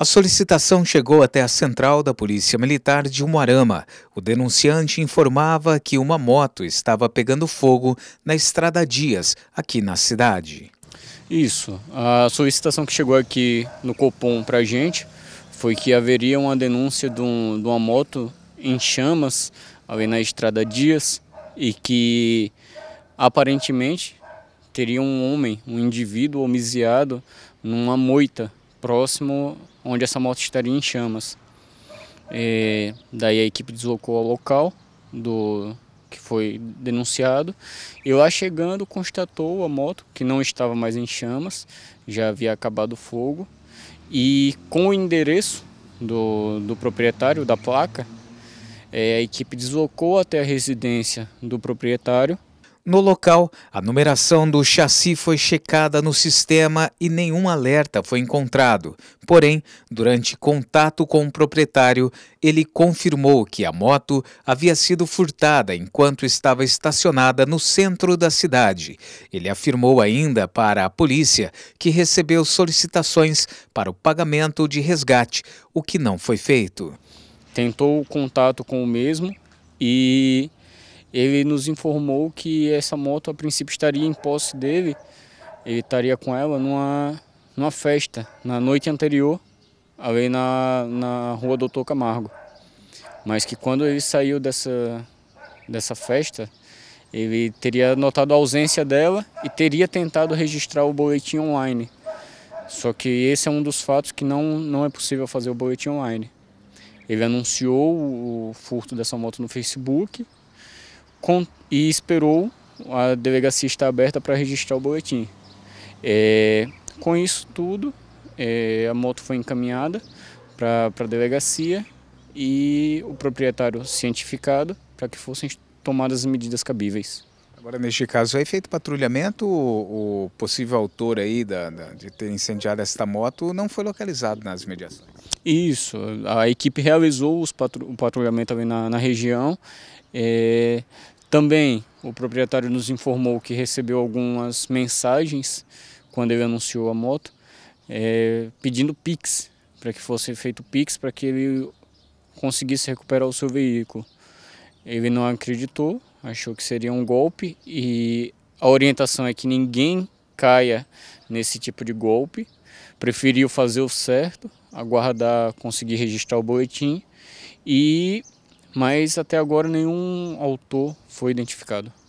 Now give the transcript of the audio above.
A solicitação chegou até a central da Polícia Militar de Umuarama. O denunciante informava que uma moto estava pegando fogo na Estrada Dias, aqui na cidade. Isso. A solicitação que chegou aqui no Copom para a gente foi que haveria uma denúncia de, um, de uma moto em chamas ali na Estrada Dias e que aparentemente teria um homem, um indivíduo homiziado numa moita próximo onde essa moto estaria em chamas. É, daí a equipe deslocou ao local do que foi denunciado. E lá chegando, constatou a moto que não estava mais em chamas, já havia acabado o fogo. E com o endereço do, do proprietário da placa, é, a equipe deslocou até a residência do proprietário no local, a numeração do chassi foi checada no sistema e nenhum alerta foi encontrado. Porém, durante contato com o proprietário, ele confirmou que a moto havia sido furtada enquanto estava estacionada no centro da cidade. Ele afirmou ainda para a polícia que recebeu solicitações para o pagamento de resgate, o que não foi feito. Tentou o contato com o mesmo e ele nos informou que essa moto a princípio estaria em posse dele, ele estaria com ela numa, numa festa na noite anterior, ali na, na rua Doutor Camargo. Mas que quando ele saiu dessa, dessa festa, ele teria notado a ausência dela e teria tentado registrar o boletim online. Só que esse é um dos fatos que não, não é possível fazer o boletim online. Ele anunciou o furto dessa moto no Facebook, e esperou a delegacia estar aberta para registrar o boletim. É, com isso tudo, é, a moto foi encaminhada para a delegacia e o proprietário cientificado para que fossem tomadas as medidas cabíveis. Agora, neste caso, aí é feito patrulhamento, o, o possível autor aí da, da, de ter incendiado esta moto não foi localizado nas imediações. Isso, a equipe realizou patru o patrulhamento ali na, na região. É, também o proprietário nos informou que recebeu algumas mensagens quando ele anunciou a moto, é, pedindo Pix, para que fosse feito Pix, para que ele conseguisse recuperar o seu veículo. Ele não acreditou, achou que seria um golpe e a orientação é que ninguém caia nesse tipo de golpe. Preferiu fazer o certo, aguardar conseguir registrar o boletim e mas até agora nenhum autor foi identificado.